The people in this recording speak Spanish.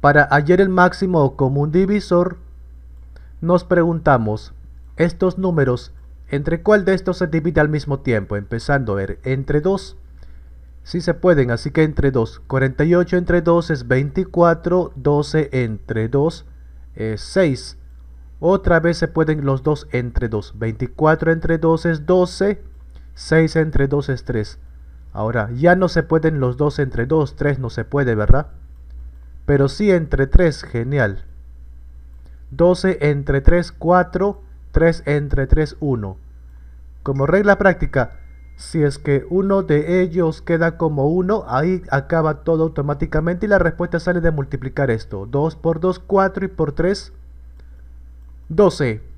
Para hallar el máximo común divisor, nos preguntamos, estos números, ¿entre cuál de estos se divide al mismo tiempo? Empezando a ver, entre 2, si sí se pueden, así que entre 2, 48 entre 2 es 24, 12 entre 2 es 6. Otra vez se pueden los dos entre 2, 24 entre 2 es 12, 6 entre 2 es 3. Ahora, ya no se pueden los dos entre 2, 3 no se puede, ¿verdad? pero sí entre 3, genial. 12 entre 3, 4, 3 entre 3, 1. Como regla práctica, si es que uno de ellos queda como 1, ahí acaba todo automáticamente y la respuesta sale de multiplicar esto. 2 por 2, 4 y por 3, 12.